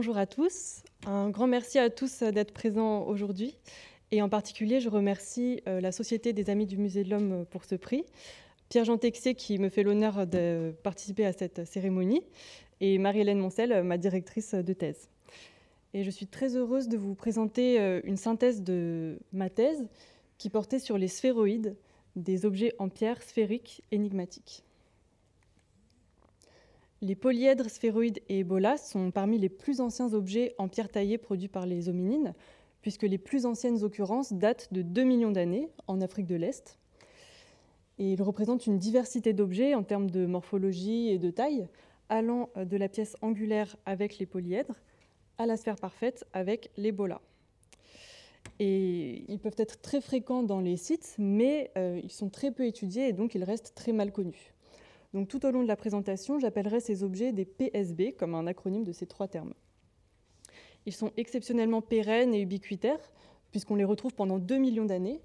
Bonjour à tous, un grand merci à tous euh, d'être présents aujourd'hui et en particulier je remercie euh, la Société des Amis du Musée de l'Homme euh, pour ce prix, Pierre-Jean Texier qui me fait l'honneur de participer à cette cérémonie et Marie-Hélène Moncel, ma directrice de thèse. Et je suis très heureuse de vous présenter une synthèse de ma thèse qui portait sur les sphéroïdes, des objets en pierre sphériques énigmatiques. Les polyèdres sphéroïdes et Ebola sont parmi les plus anciens objets en pierre taillée produits par les hominines, puisque les plus anciennes occurrences datent de 2 millions d'années en Afrique de l'Est. Et ils représentent une diversité d'objets en termes de morphologie et de taille, allant euh, de la pièce angulaire avec les polyèdres à la sphère parfaite avec l'ébola. Et ils peuvent être très fréquents dans les sites, mais euh, ils sont très peu étudiés et donc ils restent très mal connus. Donc tout au long de la présentation, j'appellerai ces objets des PSB, comme un acronyme de ces trois termes. Ils sont exceptionnellement pérennes et ubiquitaires, puisqu'on les retrouve pendant 2 millions d'années,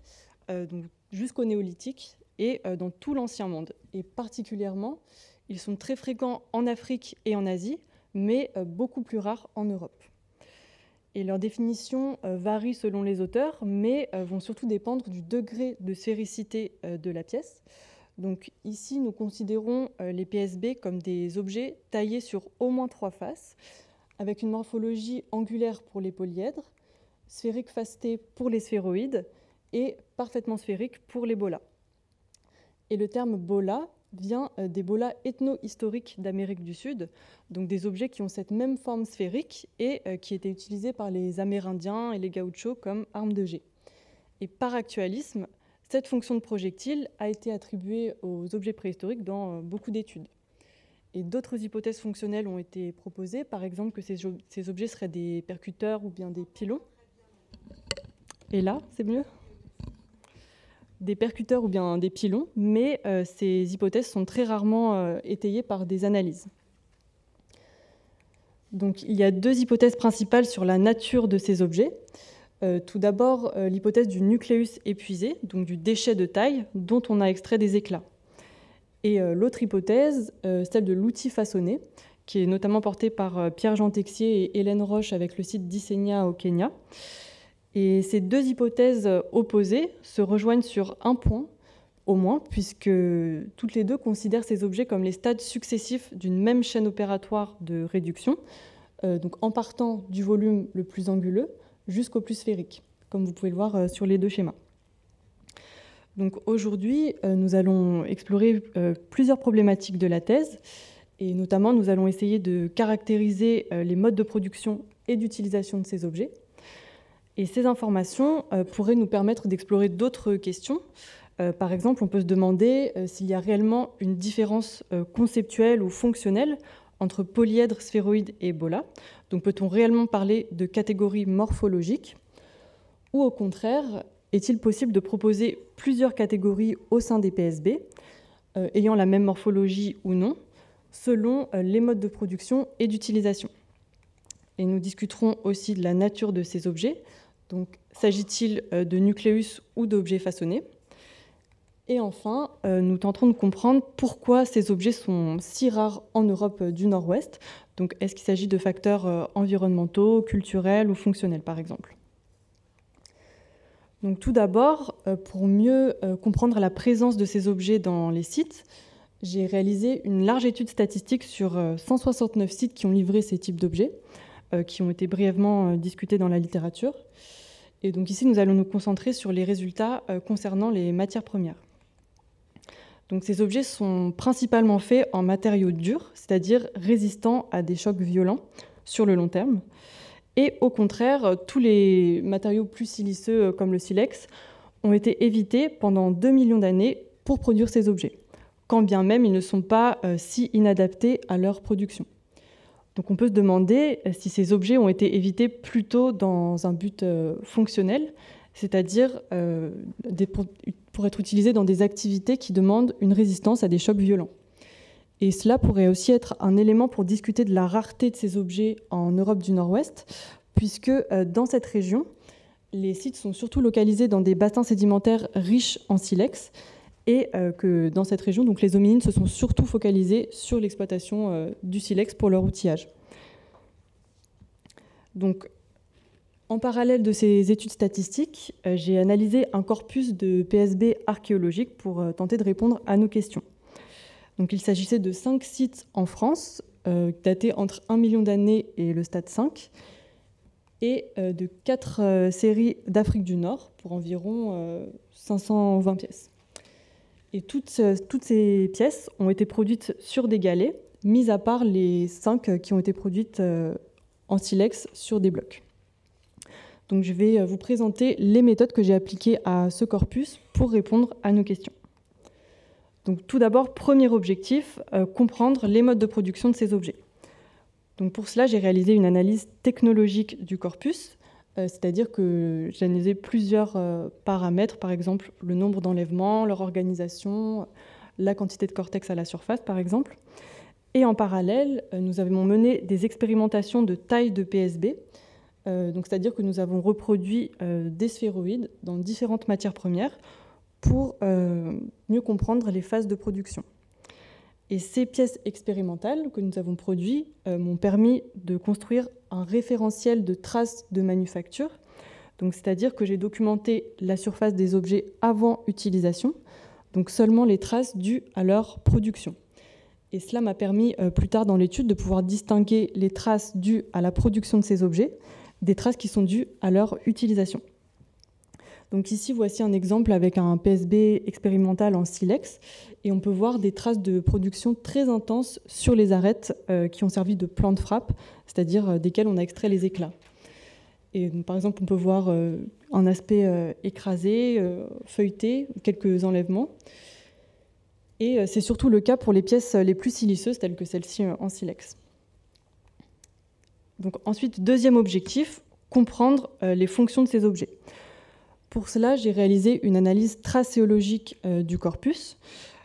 euh, jusqu'au néolithique et euh, dans tout l'Ancien Monde. Et particulièrement, ils sont très fréquents en Afrique et en Asie, mais euh, beaucoup plus rares en Europe. Et leur définition varie selon les auteurs, mais vont surtout dépendre du degré de séricité de la pièce. Donc ici, nous considérons euh, les PSB comme des objets taillés sur au moins trois faces, avec une morphologie angulaire pour les polyèdres, sphérique facetée pour les sphéroïdes et parfaitement sphérique pour les bolas. Et le terme bola vient euh, des bolas ethno-historiques d'Amérique du Sud, donc des objets qui ont cette même forme sphérique et euh, qui étaient utilisés par les Amérindiens et les gauchos comme armes de jet. Et par actualisme, cette fonction de projectile a été attribuée aux objets préhistoriques dans euh, beaucoup d'études. Et d'autres hypothèses fonctionnelles ont été proposées, par exemple que ces, objets seraient des percuteurs ou bien des pilons. Et là, c'est mieux Des percuteurs ou bien des pylons, mais euh, ces hypothèses sont très rarement euh, étayées par des analyses. Donc il y a deux hypothèses principales sur la nature de ces objets. Euh, tout d'abord, euh, l'hypothèse du nucléus épuisé, donc du déchet de taille dont on a extrait des éclats. Et euh, l'autre hypothèse, celle de l'outil façonné, qui est notamment portée par Pierre Jean Texier et Hélène Roche avec le site d'Issenia au Kenya. Et ces deux hypothèses opposées se rejoignent sur un point, au moins, puisque toutes les deux considèrent ces objets comme les stades successifs d'une même chaîne opératoire de réduction, donc en partant du volume le plus anguleux jusqu'au plus sphérique, comme vous pouvez le voir euh, sur les deux schémas. Donc aujourd'hui, euh, nous allons explorer euh, plusieurs problématiques de la thèse, et notamment nous allons essayer de caractériser les modes de production et d'utilisation de ces objets. Et ces informations pourraient nous permettre d'explorer d'autres questions. Par exemple, on peut se demander s'il y a réellement une différence conceptuelle ou fonctionnelle entre polyèdre, sphéroïde et bola. Donc peut-on réellement parler de catégories morphologiques Ou au contraire, est-il possible de proposer plusieurs catégories au sein des PSB, euh, ayant la même morphologie ou non, selon euh, les modes de production et d'utilisation Et nous discuterons aussi de la nature de ces objets. Donc s'agit-il euh, de nucléus ou d'objets façonnés et enfin, euh, nous tenterons de comprendre pourquoi ces objets sont si rares en Europe euh, du Nord-Ouest. Donc, est-ce qu'il s'agit de facteurs euh, environnementaux, culturels ou fonctionnels, par exemple donc, tout d'abord, pour mieux comprendre la présence de ces objets dans les sites, j'ai réalisé une large étude statistique sur 169 sites qui ont livré ces types d'objets, qui ont été brièvement discutés dans la littérature. Et donc ici, nous allons nous concentrer sur les résultats concernant les matières premières ces objets sont principalement faits en matériaux durs, c'est-à-dire résistants à des chocs violents sur le long terme. Et au contraire, tous les matériaux plus siliceux euh, comme le silex ont été évités pendant 2 millions d'années pour produire ces objets, quand bien même ils ne sont pas euh, si inadaptés à leur production. Donc on peut se demander euh, si ces objets ont été évités plutôt dans un but fonctionnel, c'est-à-dire euh, pour, être utilisés dans des activités qui demandent une résistance à des chocs violents. Et cela pourrait aussi être un élément pour discuter de la rareté de ces objets en Europe du Nord-Ouest, puisque euh, dans cette région, les sites sont surtout localisés dans des bassins sédimentaires riches en silex, et euh, que dans cette région, donc, les hominines se sont surtout focalisés sur l'exploitation du silex pour leur outillage. Donc en parallèle de ces études statistiques, euh, j'ai analysé un corpus de PSB archéologiques pour euh, tenter de répondre à nos questions. Donc, il s'agissait de cinq sites en France, euh, datés entre un million d'années et le stade 5, et de quatre séries d'Afrique du Nord pour environ 520 pièces. Et toutes, toutes ces pièces ont été produites sur des galets, mis à part les cinq qui ont été produites en silex sur des blocs. Donc je vais euh, vous présenter les méthodes que j'ai appliquées à ce corpus pour répondre à nos questions. tout d'abord, premier objectif, euh, comprendre les modes de production de ces objets. Donc pour cela, j'ai réalisé une analyse technologique du corpus, euh, c'est-à-dire que j'ai analysé plusieurs paramètres, par exemple le nombre d'enlèvements, leur organisation, la quantité de cortex à la surface, par exemple. Et en parallèle, nous avons mené des expérimentations de taille de PSB, euh, c'est-à-dire que nous avons reproduit euh, des sphéroïdes dans différentes matières premières pour euh, mieux comprendre les phases de production. Et ces pièces expérimentales que nous avons produites m'ont permis de construire un référentiel de traces de manufacture. c'est-à-dire que j'ai documenté la surface des objets avant utilisation, donc seulement les traces dues à leur production. Et cela m'a permis plus tard dans l'étude de pouvoir distinguer les traces dues à la production de ces objets des traces qui sont dues à leur utilisation. Donc ici, voici un exemple avec un PSB expérimental en silex, et on peut voir des traces de production très intenses sur les arêtes euh, qui ont servi de plan de frappe, c'est-à-dire euh, desquelles on a extrait les éclats. Et par exemple, on peut voir euh, un aspect écrasé, feuilleté, quelques enlèvements. Et c'est surtout le cas pour les pièces les plus siliceuses, telles que celle-ci en silex ensuite, deuxième objectif, comprendre euh, les fonctions de ces objets. Pour cela, j'ai réalisé une analyse tracéologique euh, du corpus.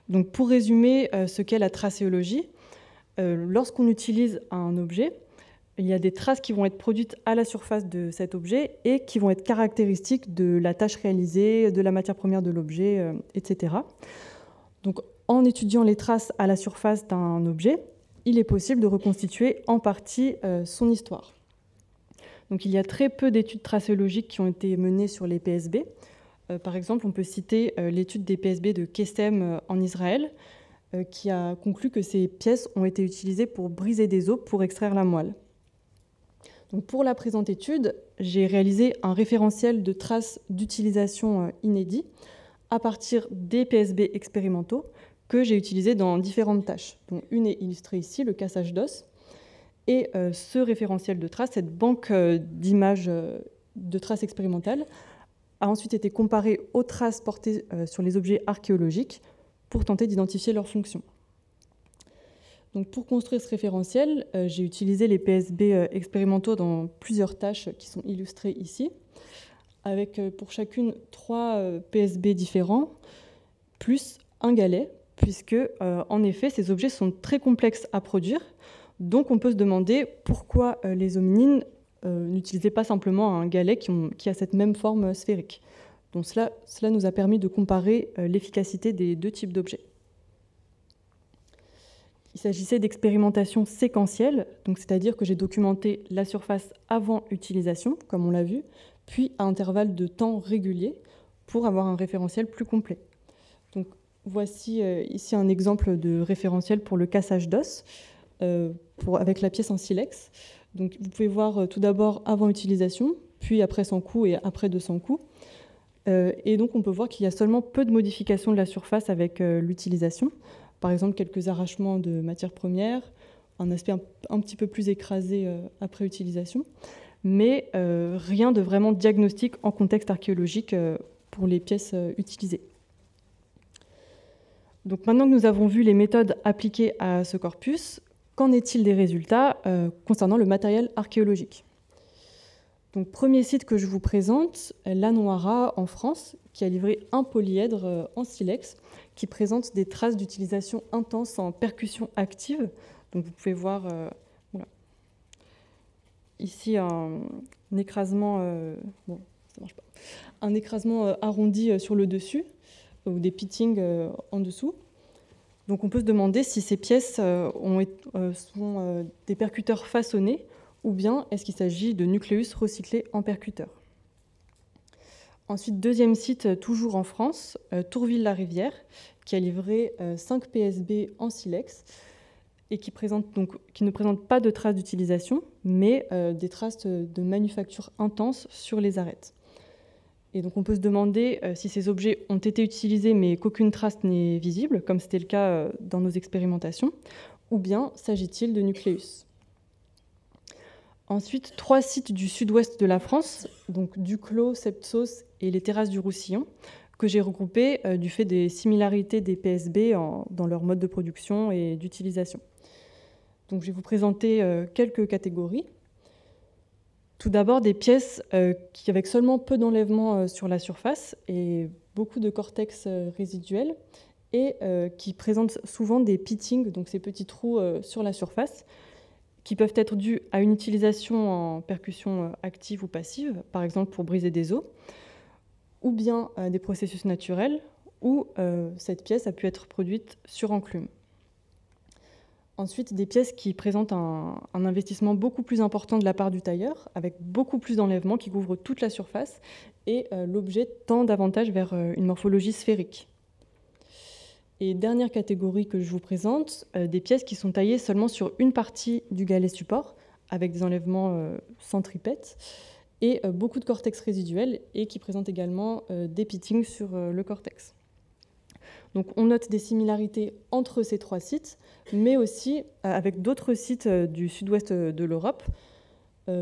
Donc pour résumer euh, ce qu'est la tracéologie, lorsqu'on utilise un objet, il y a des traces qui vont être produites à la surface de cet objet et qui vont être caractéristiques de la tâche réalisée, de la matière première de l'objet, etc. Donc en étudiant les traces à la surface d'un objet, il est possible de reconstituer en partie euh, son histoire. Donc il y a très peu d'études tracéologiques qui ont été menées sur les PSB. Euh, par exemple, on peut citer euh, l'étude des PSB de Kestem, en Israël, qui a conclu que ces pièces ont été utilisées pour briser des os pour extraire la moelle. pour la présente étude, j'ai réalisé un référentiel de traces d'utilisation inédit à partir des PSB expérimentaux que j'ai utilisé dans différentes tâches. une est illustrée ici, le cassage d'os. Et euh, ce référentiel de traces, cette banque euh, d'images euh, de traces expérimentales, a ensuite été comparé aux traces portées sur les objets archéologiques pour tenter d'identifier leurs fonctions. Donc pour construire ce référentiel, j'ai utilisé les PSB expérimentaux dans plusieurs tâches qui sont illustrées ici, avec pour chacune trois PSB différents, plus un galet puisque euh, en effet ces objets sont très complexes à produire. Donc on peut se demander pourquoi euh, les hominines euh, n'utilisaient pas simplement un galet qui, a cette même forme sphérique. Donc cela, cela nous a permis de comparer l'efficacité des deux types d'objets. Il s'agissait d'expérimentations donc c'est-à-dire que j'ai documenté la surface avant utilisation, comme on l'a vu, puis à intervalles de temps réguliers pour avoir un référentiel plus complet. Donc Voici euh, ici un exemple de référentiel pour le cassage d'os euh, avec la pièce en silex. Donc, vous pouvez voir euh, tout d'abord avant utilisation, puis après 100 coups et après 200 coups. et donc, on peut voir qu'il y a seulement peu de modifications de la surface avec l'utilisation. Par exemple, quelques arrachements de matières premières, un aspect un, petit peu plus écrasé après utilisation, mais rien de vraiment diagnostique en contexte archéologique pour les pièces utilisées maintenant que nous avons vu les méthodes appliquées à ce corpus, qu'en est-il des résultats euh, concernant le matériel archéologique Donc premier site que je vous présente, la Noira en France, qui a livré un polyèdre euh, en silex qui présente des traces d'utilisation intense en percussion active. Donc vous pouvez voir euh, ici un, écrasement, un écrasement arrondi sur le dessus ou des pittings euh, en dessous. Donc on peut se demander si ces pièces euh, ont, euh, sont des percuteurs façonnés ou bien est-ce qu'il s'agit de nucléus recyclés en percuteurs. Ensuite, deuxième site, toujours en France, Tourville-la-Rivière, qui a livré 5 PSB en silex et qui, qui ne présente pas de traces d'utilisation, mais des traces de manufacture intense sur les arêtes. Et donc on peut se demander euh, si ces objets ont été utilisés mais qu'aucune trace n'est visible, comme c'était le cas euh, dans nos expérimentations, ou bien s'agit-il de nucléus Ensuite, trois sites du sud-ouest de la France, donc Duclos, Septos et les terrasses du Roussillon, que j'ai regroupés euh, du fait des similarités des PSB dans leur mode de production et d'utilisation. Donc je vais vous présenter quelques catégories. Tout d'abord, des pièces euh, qui, avec seulement peu d'enlèvements euh, sur la surface et beaucoup de cortex euh, résiduel et qui présentent souvent des pitings, donc ces petits trous sur la surface, qui peuvent être dus à une utilisation en percussion active ou passive, par exemple pour briser des os, ou bien à des processus naturels, où cette pièce a pu être produite sur enclume. Ensuite, des pièces qui présentent un, investissement beaucoup plus important de la part du tailleur, avec beaucoup plus d'enlèvements qui couvrent toute la surface, et euh, l'objet tend davantage vers euh, une morphologie sphérique. Et dernière catégorie que je vous présente, euh, des pièces qui sont taillées seulement sur une partie du galet support, avec des enlèvements centripètes, et beaucoup de cortex résiduel, et qui présentent également des pittings sur le cortex on note des similarités entre ces trois sites, mais aussi euh, avec d'autres sites euh, du sud-ouest euh, de l'Europe,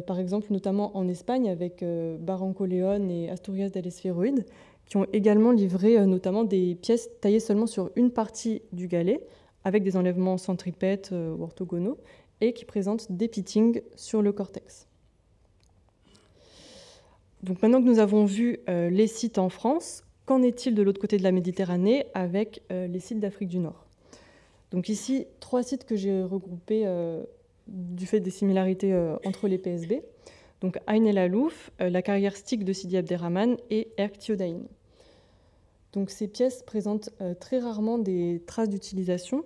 par exemple notamment en Espagne avec Barranco León et Asturias del qui ont également livré notamment des pièces taillées seulement sur une partie du galet, avec des enlèvements centripètes ou orthogonaux, et qui présentent des pittings sur le cortex. Donc maintenant que nous avons vu les sites en France, Qu'en est-il de l'autre côté de la Méditerranée avec euh, les sites d'Afrique du Nord Donc ici, trois sites que j'ai regroupés euh, du fait des similarités euh, entre les PSB. Donc Ain El Alouf, la carrière stick de Sidi Abderrahman et Erctiodain. Donc ces pièces présentent très rarement des traces d'utilisation.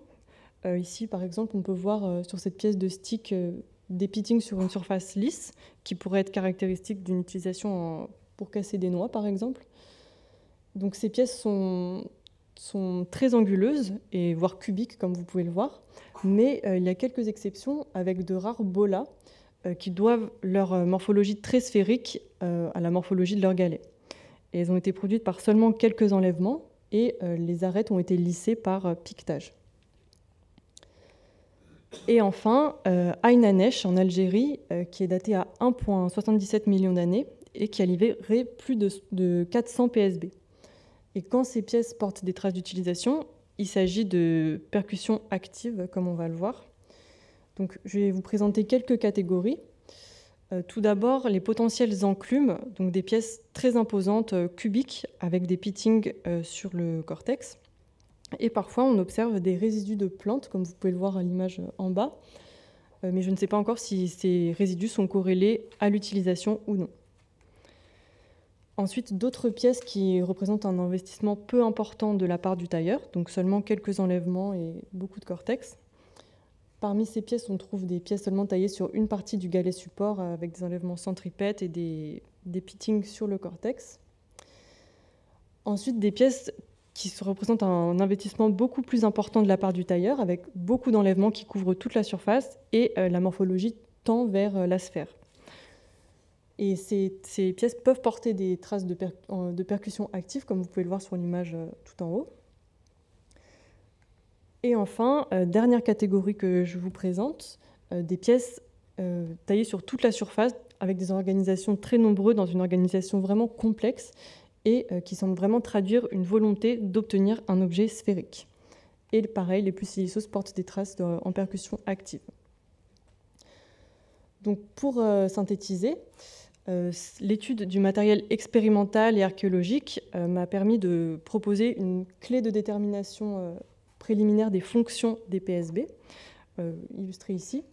ici, par exemple, on peut voir sur cette pièce de stick des pittings sur une surface lisse, qui pourrait être caractéristique d'une utilisation pour casser des noix, par exemple. Donc ces pièces sont, sont très anguleuses et voire cubiques, comme vous pouvez le voir. Mais euh, il y a quelques exceptions avec de rares bolas euh, qui doivent leur euh, morphologie très sphérique à la morphologie de leur galet. Et elles ont été produites par seulement quelques enlèvements et les arêtes ont été lissées par piquetage. Et enfin, Aïn en Algérie, qui est datée à 1,77 million d'années et qui a livré plus de 400 PSB. Et quand ces pièces portent des traces d'utilisation, il s'agit de percussions actives, comme on va le voir. Donc, je vais vous présenter quelques catégories. Euh, tout d'abord, les potentielles enclumes, donc des pièces très imposantes, euh, cubiques, avec des pittings euh, sur le cortex. Et parfois, on observe des résidus de plantes, comme vous pouvez le voir à l'image en bas. mais je ne sais pas encore si ces résidus sont corrélés à l'utilisation ou non. Ensuite, d'autres pièces qui représentent un investissement peu important de la part du tailleur, donc seulement quelques enlèvements et beaucoup de cortex. Parmi ces pièces, on trouve des pièces seulement taillées sur une partie du galet support avec des enlèvements centripètes et des, pitings pittings sur le cortex. Ensuite, des pièces qui représentent un investissement beaucoup plus important de la part du tailleur avec beaucoup d'enlèvements qui couvrent toute la surface et euh, la morphologie tend vers euh, la sphère. Et ces, pièces peuvent porter des traces de, euh, de, percussion active, comme vous pouvez le voir sur l'image euh, tout en haut. Et enfin, euh, dernière catégorie que je vous présente, des pièces taillées sur toute la surface, avec des organisations très nombreuses, dans une organisation vraiment complexe, et qui semblent vraiment traduire une volonté d'obtenir un objet sphérique. Et pareil, les plus siliceuses portent des traces en percussion active. Donc pour synthétiser, euh, l'étude du matériel expérimental et archéologique euh, m'a permis de proposer une clé de détermination euh, préliminaire des fonctions des PSB, illustrée ici.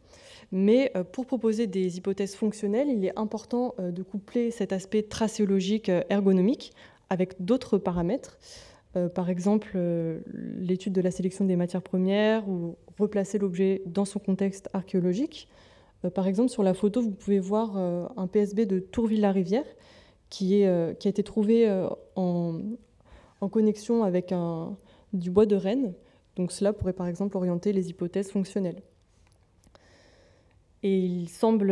Mais pour proposer des hypothèses fonctionnelles, il est important de coupler cet aspect tracéologique ergonomique avec d'autres paramètres, par exemple l'étude de la sélection des matières premières ou replacer l'objet dans son contexte archéologique. Euh, par exemple, sur la photo, vous pouvez voir euh, un PSB de Tourville-la-Rivière euh, qui, a été trouvé en, connexion avec du bois de Rennes. Donc cela pourrait par exemple orienter les hypothèses fonctionnelles. Et il semble,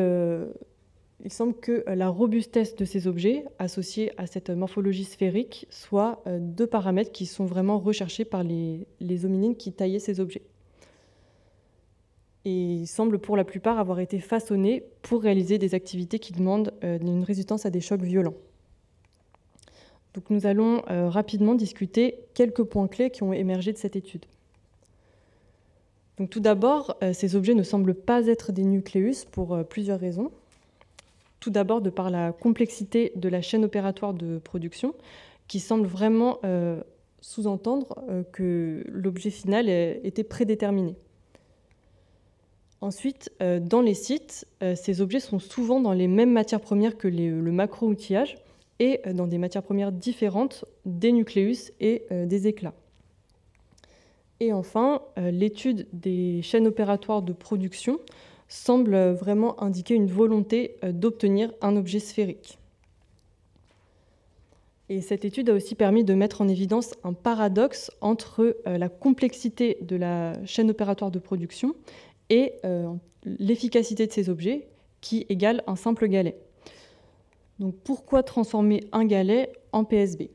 il semble que la robustesse de ces objets, associée à cette morphologie sphérique, soit deux paramètres qui sont vraiment recherchés par les hominines qui taillaient ces objets et semblent pour la plupart avoir été façonnés pour réaliser des activités qui demandent euh, une résistance à des chocs violents. Donc nous allons euh, rapidement discuter quelques points clés qui ont émergé de cette étude. Donc tout d'abord, euh, ces objets ne semblent pas être des nucléus pour plusieurs raisons. Tout d'abord de par la complexité de la chaîne opératoire de production, qui semble vraiment sous-entendre que l'objet final était prédéterminé. Ensuite, euh, dans les sites, euh, ces objets sont souvent dans les mêmes matières premières que le macro-outillage et euh, dans des matières premières différentes des nucléus et des éclats. Et enfin, l'étude des chaînes opératoires de production semble vraiment indiquer une volonté d'obtenir un objet sphérique. Et cette étude a aussi permis de mettre en évidence un paradoxe entre la complexité de la chaîne opératoire de production et euh, l'efficacité de ces objets qui égale un simple galet. Donc pourquoi transformer un galet en PSB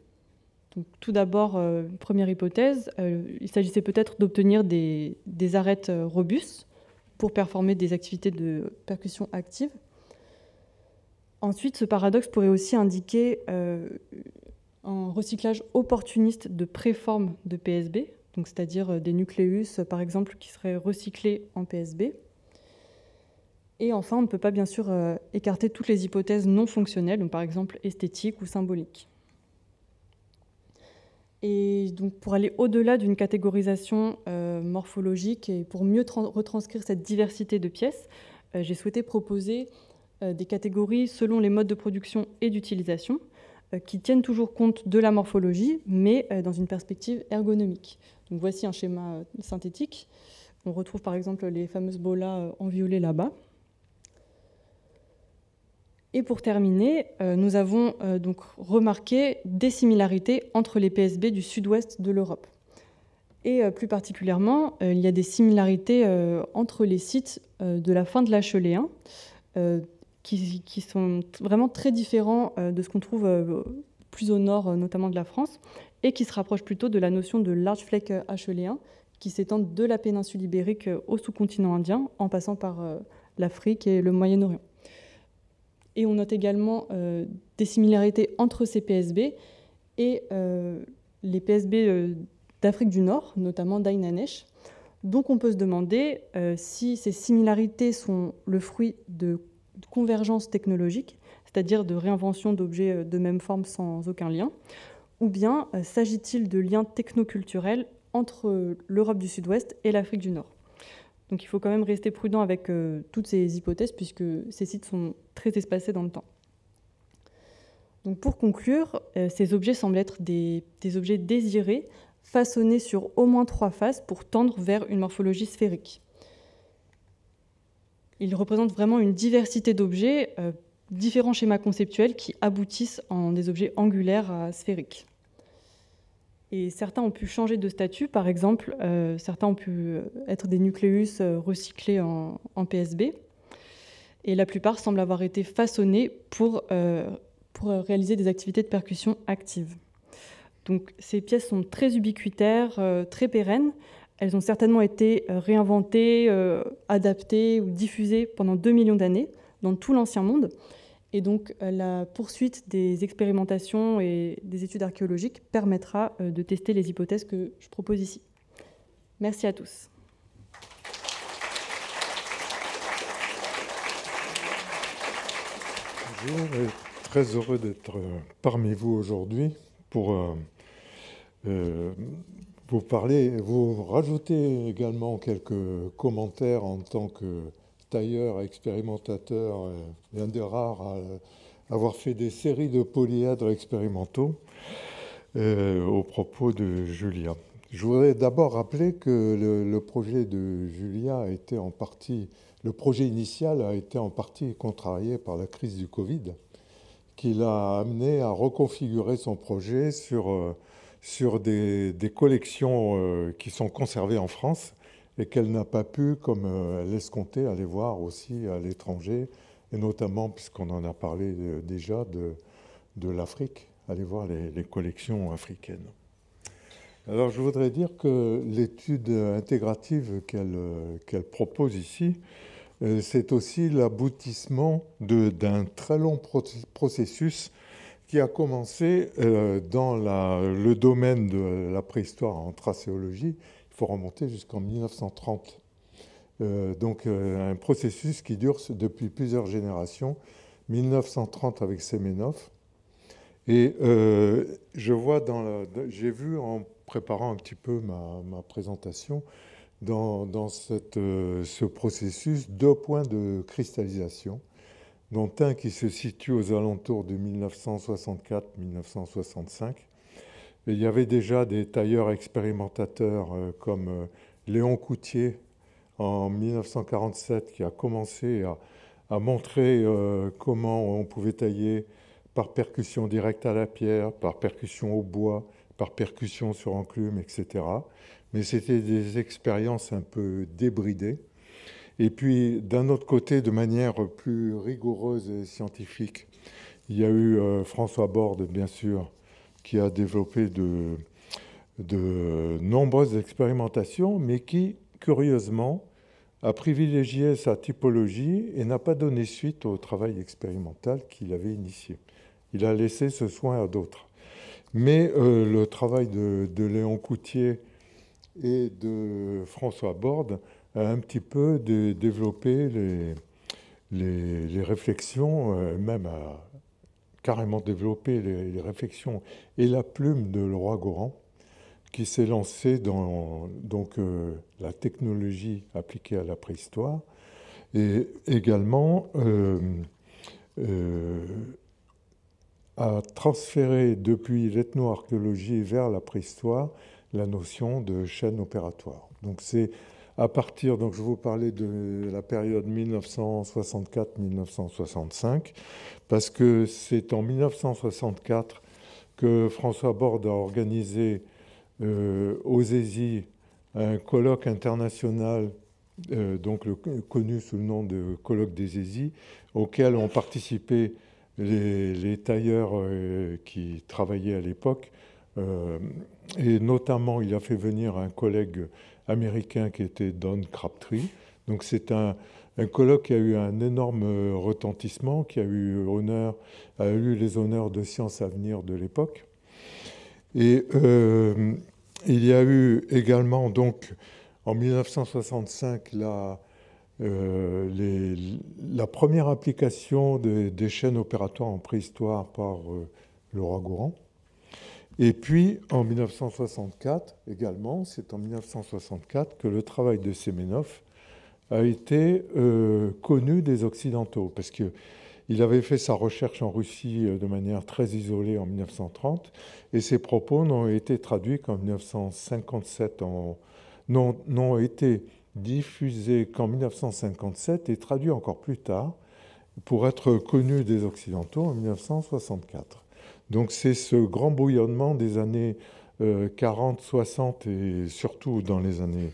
donc, Tout d'abord, euh, première hypothèse, euh, il s'agissait peut-être d'obtenir des, arêtes robustes pour performer des activités de percussion active. Ensuite, ce paradoxe pourrait aussi indiquer un recyclage opportuniste de préformes de PSB, c'est-à-dire euh, des nucléus, euh, par exemple, qui seraient recyclés en PSB. Et enfin, on ne peut pas bien sûr euh, écarter toutes les hypothèses non fonctionnelles, par exemple esthétiques ou symboliques. Et donc pour aller au-delà d'une catégorisation morphologique et pour mieux retranscrire cette diversité de pièces, j'ai souhaité proposer des catégories selon les modes de production et d'utilisation qui tiennent toujours compte de la morphologie, mais dans une perspective ergonomique voici un schéma euh, synthétique. On retrouve par exemple les fameuses bolas euh, en violet là-bas. Et pour terminer, euh, nous avons donc remarqué des similarités entre les PSB du sud-ouest de l'Europe. Et plus particulièrement, il y a des similarités entre les sites de la fin de l'Acheléen, qui, qui, sont vraiment très différents de ce qu'on trouve plus au nord, notamment de la France, et qui se rapproche plutôt de la notion de large fleck euh, HELien, qui s'étend de la péninsule ibérique euh, au sous-continent indien, en passant par euh, l'Afrique et le Moyen-Orient. Et on note également des similarités entre ces PSB et les PSB d'Afrique du Nord, notamment d'Ainanesh. Donc on peut se demander si ces similarités sont le fruit de convergence technologique, c'est-à-dire de réinvention d'objets de même forme sans aucun lien, ou bien euh, s'agit-il de liens technoculturels entre euh, l'Europe du Sud-Ouest et l'Afrique du Nord Donc il faut quand même rester prudent avec euh, toutes ces hypothèses puisque ces sites sont très espacés dans le temps. Donc pour conclure, ces objets semblent être des, objets désirés, façonnés sur au moins trois faces pour tendre vers une morphologie sphérique. Ils représentent vraiment une diversité d'objets, différents schémas conceptuels qui aboutissent en des objets angulaires à euh, sphériques. Et certains ont pu changer de statut, par exemple, euh, certains ont pu euh, être des nucléus recyclés en, PSB, et la plupart semblent avoir été façonnés pour, pour réaliser des activités de percussion actives. Donc ces pièces sont très ubiquitaires, très pérennes. Elles ont certainement été réinventées, adaptées ou diffusées pendant 2 millions d'années dans tout l'Ancien Monde. Et donc euh, la poursuite des expérimentations et des études archéologiques permettra euh, de tester les hypothèses que je propose ici. Merci à tous. Bonjour euh, très heureux d'être parmi vous aujourd'hui pour vous parler, vous rajouter également quelques commentaires en tant que tailleur, expérimentateur, l'un euh, des rares à euh, avoir fait des séries de polyèdres expérimentaux euh, au propos de Julia. Je voudrais d'abord rappeler que le, projet de Julia a été en partie, le projet initial a été en partie contrarié par la crise du Covid, qui l'a amené à reconfigurer son projet sur, sur des collections qui sont conservées en France et qu'elle n'a pas pu, comme euh, elle l'escomptait, aller voir aussi à l'étranger, et notamment, puisqu'on en a parlé euh, déjà, de, de l'Afrique, aller voir les, collections africaines. Alors je voudrais dire que l'étude intégrative qu'elle euh, propose ici, c'est aussi l'aboutissement d'un très long processus qui a commencé dans le domaine de la préhistoire en tracéologie il faut remonter jusqu'en 1930. Euh, donc euh, un processus qui dure depuis plusieurs générations, 1930 avec Semenov. Et euh, je vois dans j'ai vu en préparant un petit peu ma, présentation dans, ce processus deux points de cristallisation, dont un qui se situe aux alentours de 1964-1965 il y avait déjà des tailleurs expérimentateurs euh, comme euh, Léon Coutier en 1947 qui a commencé à, montrer euh, comment on pouvait tailler par percussion directe à la pierre, par percussion au bois, par percussion sur enclume, etc. Mais c'était des expériences un peu débridées. Et puis, d'un autre côté, de manière plus rigoureuse et scientifique, il y a eu François Borde, bien sûr, qui a développé de, nombreuses expérimentations, mais qui, curieusement, a privilégié sa typologie et n'a pas donné suite au travail expérimental qu'il avait initié. Il a laissé ce soin à d'autres. Mais euh, le travail de, Léon Coutier et de François Borde a un petit peu développé les, réflexions, euh, même à, carrément développé les, réflexions et la plume de Leroy Goran, qui s'est lancé dans donc, euh, la technologie appliquée à la préhistoire et également euh, euh, a transféré depuis l'ethnoarchéologie vers la préhistoire la notion de chaîne opératoire. Donc c'est à partir, donc je vous parlais de la période 1964-1965, parce que c'est en 1964 que François Borde a organisé euh, aux ESI un colloque international, euh, donc connu sous le nom de colloque des ESI, auquel ont participé les, tailleurs euh, qui travaillaient à l'époque. Euh, et notamment, il a fait venir un collègue américain qui était Don Crabtree. Donc c'est un, un, colloque qui a eu un énorme retentissement, qui a eu, honneur, a eu les honneurs de Sciences à venir de l'époque. Et euh, il y a eu également, donc, en 1965, la, euh, les, la première application des, chaînes opératoires en préhistoire par euh, Laura Gourand. Et puis en 1964 également, c'est en 1964 que le travail de Semenov a été euh, connu des Occidentaux, parce qu'il avait fait sa recherche en Russie euh, de manière très isolée en 1930, et ses propos n'ont été traduits qu'en 1957, n'ont été diffusés qu'en 1957 et traduits encore plus tard pour être connus des Occidentaux en 1964. Donc c'est ce grand bouillonnement des années 40, euh, 60 et surtout dans les années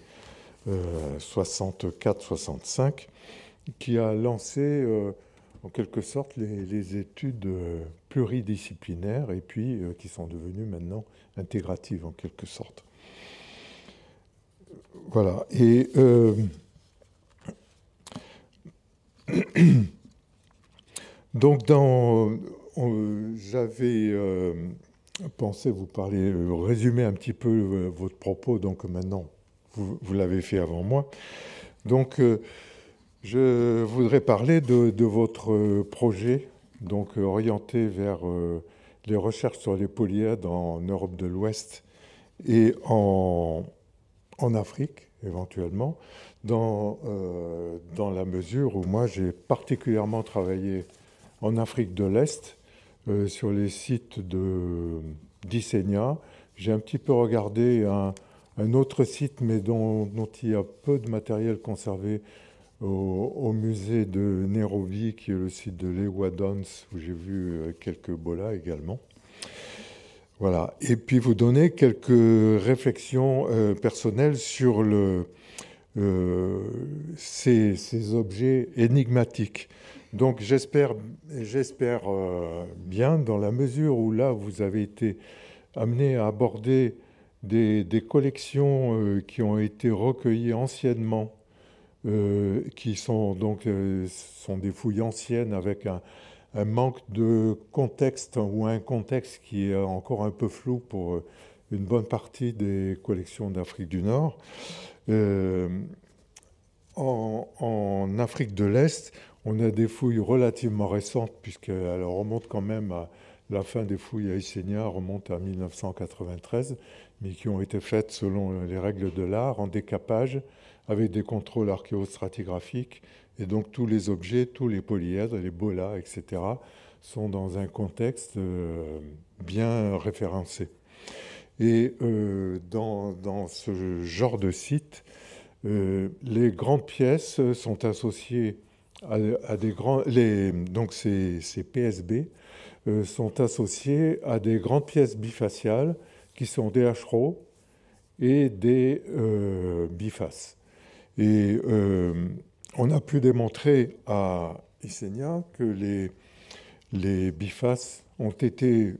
64, euh, 65 qui a lancé euh, en quelque sorte les, les études pluridisciplinaires et puis qui sont devenues maintenant intégratives en quelque sorte. Voilà. Et donc dans j'avais euh, pensé vous parler, euh, résumer un petit peu euh, votre propos, donc maintenant, vous, l'avez fait avant moi. Donc, je voudrais parler de, votre projet, donc orienté vers les recherches sur les polyèdres en Europe de l'Ouest et en, Afrique éventuellement, dans la mesure où moi j'ai particulièrement travaillé en Afrique de l'Est euh, sur les sites d'Isenia. J'ai un petit peu regardé un, autre site, mais dont, il y a peu de matériel conservé au, musée de Nairobi, qui est le site de Lewadons, où j'ai vu euh, quelques bolas également. Voilà. Et puis vous donner quelques réflexions euh, personnelles sur le, euh, ces, ces, objets énigmatiques. Donc j'espère euh, bien, dans la mesure où là, vous avez été amené à aborder des, collections euh, qui ont été recueillies anciennement, qui sont donc sont des fouilles anciennes avec un, manque de contexte ou un contexte qui est encore un peu flou pour une bonne partie des collections d'Afrique du Nord. Euh, en, Afrique de l'Est, on a des fouilles relativement récentes, puisqu'elles remontent quand même à la fin des fouilles à Isénia, remonte à 1993, mais qui ont été faites selon les règles de l'art, en décapage, avec des contrôles archéostratigraphiques. Et donc tous les objets, tous les polyèdres, les bolas, etc., sont dans un contexte euh, bien référencé. Et euh, dans, ce genre de site, euh, les grandes pièces sont associées à, des grands. donc ces, PSB euh, sont associées à des grandes pièces bifaciales qui sont des HRO et des bifaces. Et on a pu démontrer à Isenia que les, les bifaces ont été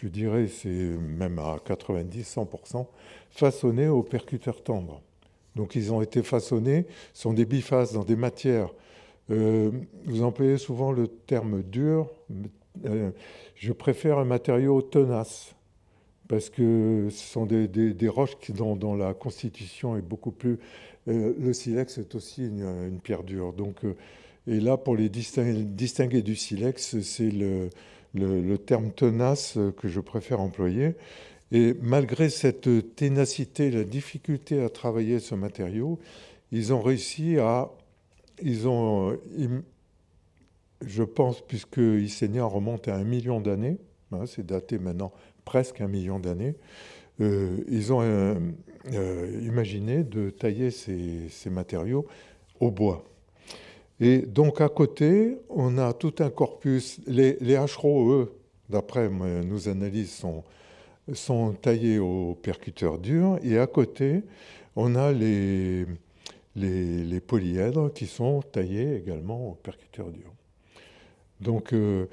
je dirais, c'est même à 90-100%, façonnés au percuteur tendre. Donc ils ont été façonnés, sont des bifaces dans des matières. Euh, vous employez souvent le terme dur. Euh, je préfère un matériau tenace parce que ce sont des, roches qui, dans, la constitution, est beaucoup plus. Euh, le silex est aussi une, pierre dure. Donc, et là, pour les distinguer du silex, c'est le, le, terme tenace que je préfère employer. Et malgré cette ténacité, la difficulté à travailler ce matériau, ils ont réussi à... Ils ont, je pense, puisque s'est remonte à un million d'années, hein, c'est daté maintenant presque un million d'années, euh, ils ont euh, euh, imaginé de tailler ces matériaux au bois. Et donc à côté, on a tout un corpus. Les, les d'après nos analyses, sont, sont taillés au percuteur dur. Et à côté, on a les, polyèdres qui sont taillés également au percuteur dur. Donc euh,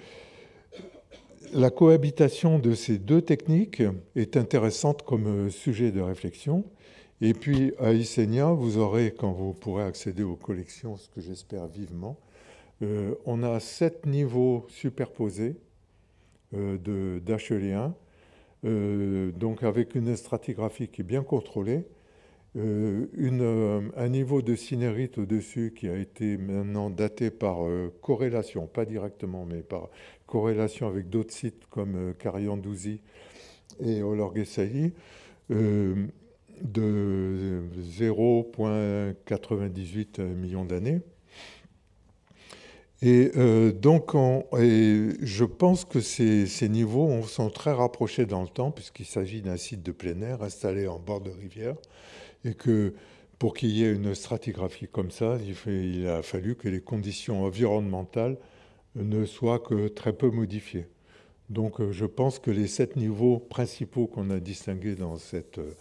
la cohabitation de ces deux techniques est intéressante comme sujet de réflexion. Et puis à Isenia, vous aurez, quand vous pourrez accéder aux collections, ce que j'espère vivement, euh, on a sept niveaux superposés euh, d'Acheléens, euh, donc avec une stratigraphie qui est bien contrôlée, euh, une, un niveau de cinérite au-dessus qui a été maintenant daté par corrélation, pas directement, mais par corrélation avec d'autres sites comme Douzi et Euh, de 0,98 millions d'années. Et euh, donc, et je pense que ces, niveaux sont très rapprochés dans le temps, puisqu'il s'agit d'un site de plein air installé en bord de rivière, et que pour qu'il y ait une stratigraphie comme ça, il, a fallu que les conditions environnementales ne soient que très peu modifiées. Donc, euh, je pense que les sept niveaux principaux qu'on a distingués dans cette euh,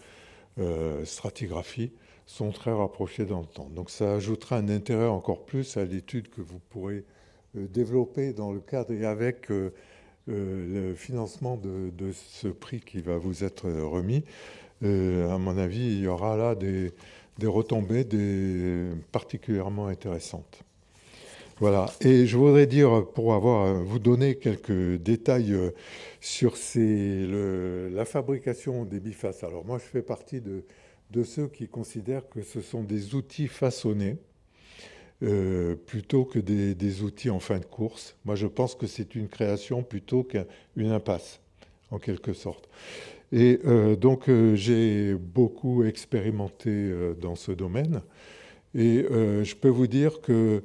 euh, stratigraphie sont très rapprochés dans le temps. Donc ça ajoutera un intérêt encore plus à l'étude que vous pourrez euh, développer dans le cadre et avec euh, le financement de, ce prix qui va vous être remis. à mon avis, il y aura là des, des retombées des particulièrement intéressantes. Voilà, et je voudrais dire, pour avoir, euh, vous donner quelques détails euh, sur la fabrication des bifaces. Alors moi, je fais partie de, ceux qui considèrent que ce sont des outils façonnés euh, plutôt que des, outils en fin de course. Moi, je pense que c'est une création plutôt qu'une impasse, en quelque sorte. Et donc, j'ai beaucoup expérimenté dans ce domaine. Et je peux vous dire que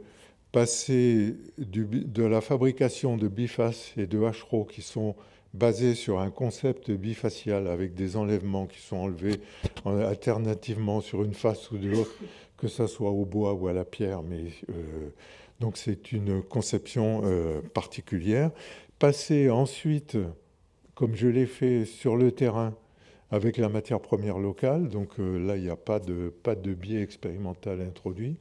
passer du, de la fabrication de bifaces et de hachereaux qui sont basés sur un concept bifacial avec des enlèvements qui sont enlevés alternativement sur une face ou de l'autre, que ce soit au bois ou à la pierre. Mais, euh, donc c'est une conception euh, particulière. Passer ensuite, comme je l'ai fait sur le terrain, avec la matière première locale, donc euh, là il n'y a pas de, pas de biais expérimental introduit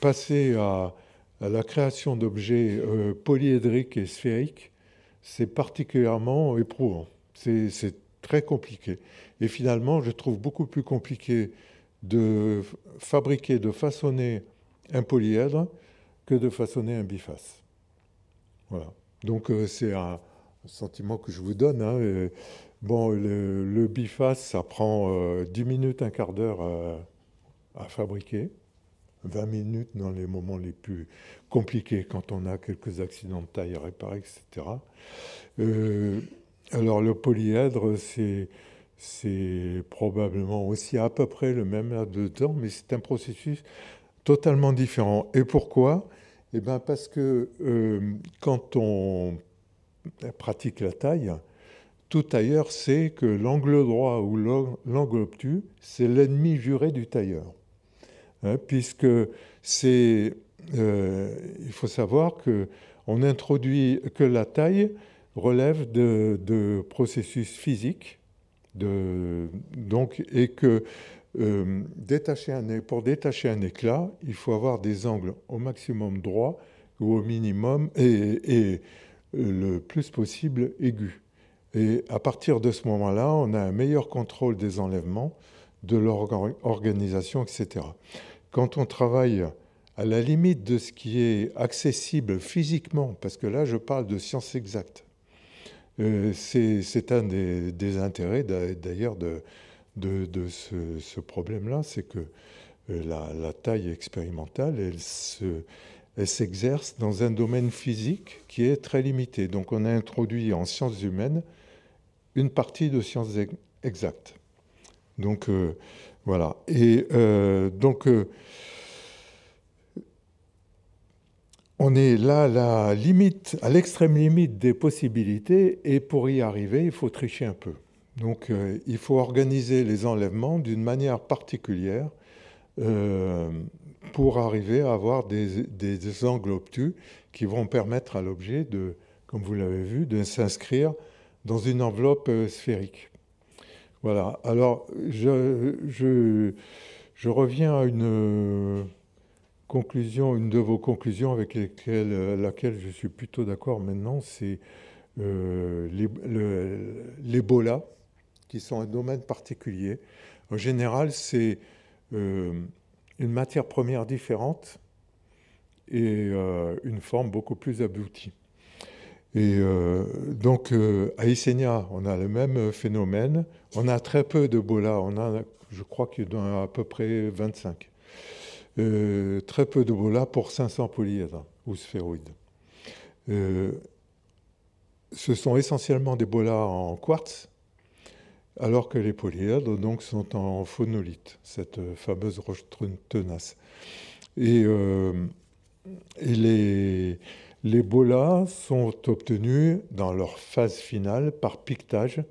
passer à, la création d'objets euh, polyédriques et sphériques, c'est particulièrement éprouvant. C'est très compliqué. Et finalement, je trouve beaucoup plus compliqué de fabriquer, de façonner un polyèdre que de façonner un biface. Voilà. Donc euh, c'est un sentiment que je vous donne. Hein, euh, bon, le, biface, ça prend 10 minutes, un quart d'heure à fabriquer. 20 minutes dans les moments les plus compliqués, quand on a quelques accidents de taille à réparer, etc. Euh, alors le polyèdre, c'est c'est probablement aussi à peu près le même à de temps, mais c'est un processus totalement différent. Et pourquoi Eh bien parce que euh, quand on pratique la taille, tout tailleur c'est que l'angle droit ou l'angle obtus, c'est l'ennemi juré du tailleur. Hein, puisque c'est, euh, il faut savoir que on introduit que la taille relève de, processus physiques, donc et que euh, détacher un, pour détacher un éclat, il faut avoir des angles au maximum droits ou au minimum et, le plus possible aigus. Et à partir de ce moment-là, on a un meilleur contrôle des enlèvements, de l'organisation, etc quand on travaille à la limite de ce qui est accessible physiquement, parce que là je parle de sciences exactes, euh, c'est un des, intérêts d'ailleurs de, de, ce, problème-là, c'est que euh, la, taille expérimentale, elle s'exerce dans un domaine physique qui est très limité. Donc on a introduit en sciences humaines une partie de sciences exactes. Donc euh, voilà. Et euh, donc, euh, on est là à la limite, à l'extrême limite des possibilités, et pour y arriver, il faut tricher un peu. Donc, euh, il faut organiser les enlèvements d'une manière particulière pour arriver à avoir des, des, angles obtus qui vont permettre à l'objet de, comme vous l'avez vu, de s'inscrire dans une enveloppe sphérique. Voilà. Alors, je, je, reviens à une euh, conclusion, une de vos conclusions avec lesquelles, euh, laquelle je suis plutôt d'accord maintenant, c'est euh, l'Ebola, qui sont un domaine particulier. En général, c'est euh, une matière première différente et une forme beaucoup plus aboutie. Et euh, donc, euh, à Isenia, on a le même phénomène. On a très peu de bola. On a, je crois qu'il y en a à peu près 25. Euh, très peu de bolas pour 500 polyèdres ou sphéroïdes. ce sont essentiellement des bolas en quartz, alors que les polyèdres donc, sont en phonolite, cette fameuse roche tenace. Et, et les les bolas sont obtenus dans leur phase finale par piquetage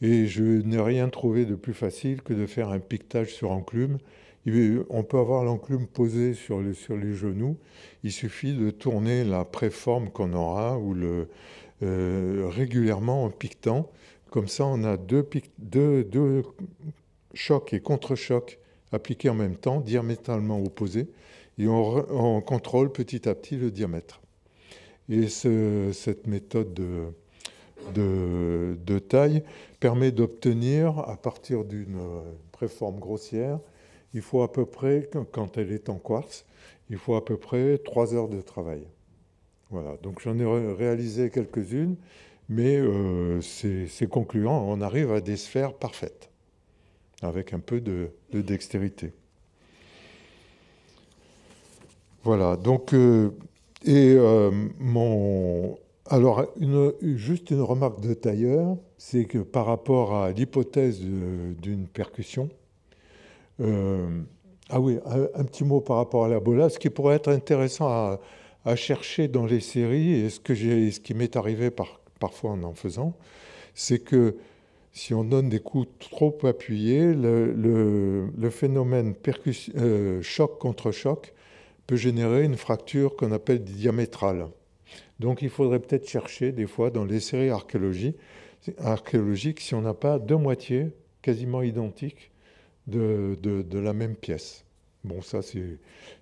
et je n'ai rien trouvé de plus facile que de faire un piquetage sur enclume. On peut avoir l'enclume posée sur les, sur les genoux, il suffit de tourner la préforme qu'on aura ou le, euh, régulièrement en piquetant. Comme ça, on a deux, deux chocs et contre-chocs appliqués en même temps, diamétralement opposés, et on contrôle petit à petit le diamètre. Et ce, cette méthode de, de, taille permet d'obtenir, à partir d'une euh, préforme grossière, il faut à peu près, quand elle est en quartz, il faut à peu près 3 heures de travail. Voilà, donc j'en ai réalisé quelques-unes, mais euh, c'est concluant, on arrive à des sphères parfaites, avec un peu de, dextérité. Voilà, donc euh, et euh, mon. Alors, juste une remarque de tailleur, c'est que par rapport à l'hypothèse d'une percussion, euh, ah oui, un, petit mot par rapport à la bola, ce qui pourrait être intéressant à, chercher dans les séries, et ce, que ce qui m'est arrivé par, parfois en en faisant, c'est que si on donne des coups trop appuyés, le, le, phénomène euh, choc contre choc peut générer une fracture qu'on appelle diamétrale. Donc il faudrait peut-être chercher des fois dans les séries archéologiques si on n'a pas deux moitiés quasiment identiques de, de, la même pièce. Bon, ça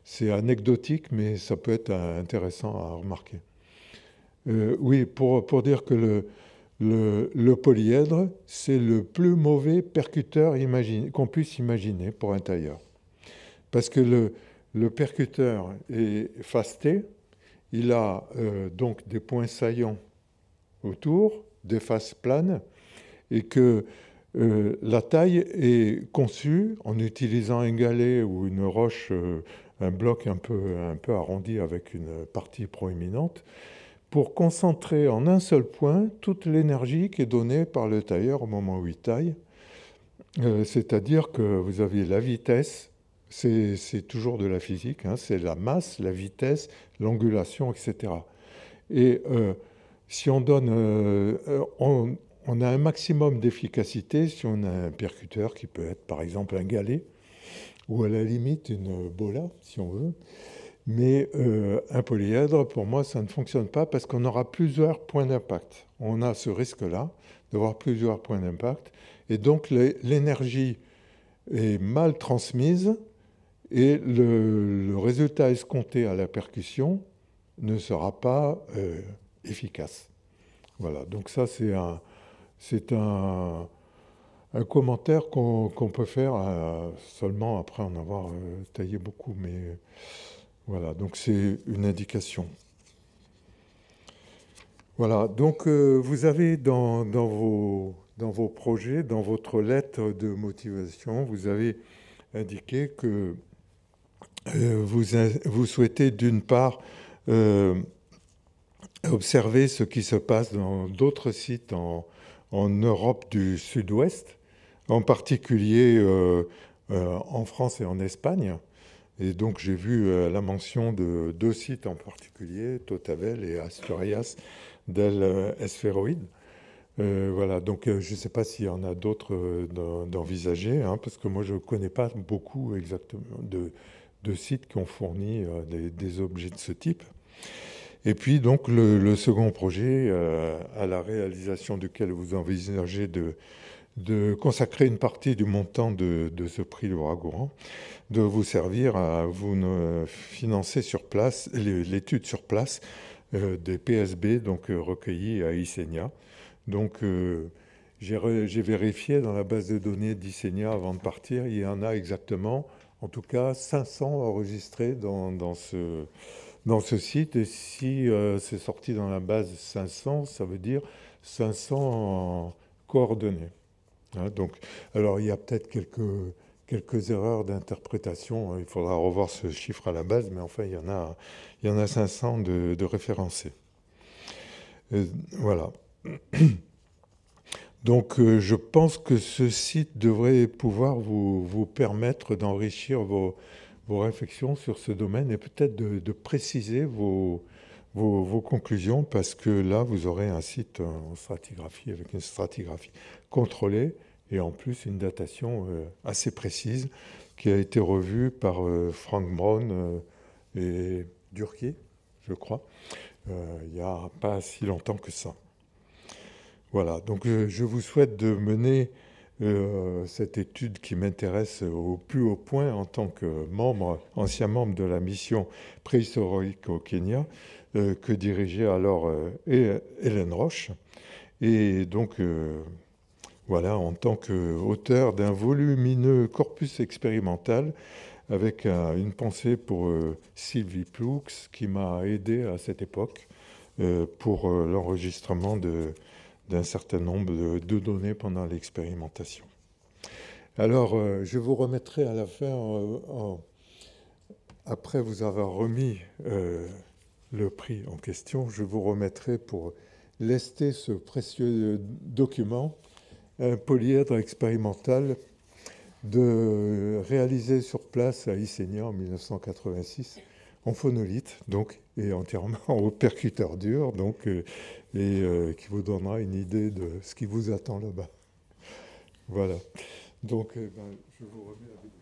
c'est anecdotique, mais ça peut être intéressant à remarquer. Euh, oui, pour, pour, dire que le, le, le polyèdre, c'est le plus mauvais percuteur qu'on puisse imaginer pour un tailleur. Parce que le, le percuteur est fasté, il a euh, donc des points saillants autour, des faces planes, et que euh, la taille est conçue en utilisant un galet ou une roche, euh, un bloc un peu, un peu arrondi avec une partie proéminente, pour concentrer en un seul point toute l'énergie qui est donnée par le tailleur au moment où il taille. C'est-à-dire que vous avez la vitesse, c'est toujours de la physique, hein. c'est la masse, la vitesse, l'angulation, etc. Et euh, si on donne, euh, euh, on, a un maximum d'efficacité si on a un percuteur qui peut être par exemple un galet ou à la limite une bola si on veut. Mais un polyèdre, pour moi, ça ne fonctionne pas parce qu'on aura plusieurs points d'impact. On a ce risque-là d'avoir plusieurs points d'impact. Et donc l'énergie est mal transmise et le, résultat escompté à la percussion ne sera pas euh, efficace. Voilà, donc ça c'est un, c'est un, commentaire qu'on, peut faire euh, seulement après en avoir euh, taillé beaucoup, mais voilà, donc c'est une indication. Voilà, donc vous avez dans, dans, vos, dans, vos, projets, dans votre lettre de motivation, vous avez indiqué que euh, vous, souhaitez d'une part euh, observer ce qui se passe dans d'autres sites en, Europe du Sud-Ouest, en particulier euh, en France et en Espagne. Et donc j'ai vu la mention de deux sites en particulier, Totavel et Asturias del Esferoïde. voilà, donc je ne sais pas s'il y en a d'autres d'envisager, hein, parce que moi je ne connais pas beaucoup exactement de, de sites qui ont fourni euh, des, objets de ce type. Et puis donc le, second projet euh, à la réalisation duquel vous envisagez de, de consacrer une partie du montant de, ce prix de de vous servir à vous financer sur place l'étude sur place euh, des PSB donc recueillis à isenia Donc j'ai vérifié dans la base de données d'isenia avant de partir, il y en a exactement en tout cas 500 enregistrés dans, ce, dans ce site. Et si euh, c'est sorti dans la base 500, ça veut dire 500 coordonnées. Hein, donc, alors il y a peut-être quelques, quelques erreurs d'interprétation. Hein. Il faudra revoir ce chiffre à la base, mais enfin il y en a, il y en a 500 de, référencés. Euh, voilà. Donc euh, je pense que ce site devrait pouvoir vous, permettre d'enrichir vos, réflexions sur ce domaine et peut-être de, préciser vos, conclusions parce que là, vous aurez un site en stratigraphie avec une stratigraphie contrôlée et en plus une datation euh, assez précise qui a été revue par euh, Frank Brown et Durkee, je crois, il n'y a pas si longtemps que ça. Voilà, donc euh, je vous souhaite de mener euh, cette étude qui m'intéresse au plus haut point en tant que membre, ancien membre de la mission préhistorique au Kenya, euh, que dirigeait alors Hélène Roche. Et donc, voilà, en tant qu'auteur d'un volumineux corpus expérimental, avec une pensée pour Sylvie Ploux, qui m'a aidé à cette époque pour l'enregistrement de, d'un certain nombre de, données pendant l'expérimentation. Alors, euh, je vous remettrai à la fin, euh, en, après vous avoir remis euh, le prix en question, je vous remettrai pour lester ce précieux document, un polyèdre expérimental de, réalisé sur place à Issegna en 1986 en phonolite, donc, et entièrement au percuteur dur, donc et euh, qui vous donnera une idée de ce qui vous attend là-bas. Voilà. Donc, euh, ben, je vous remets la vidéo.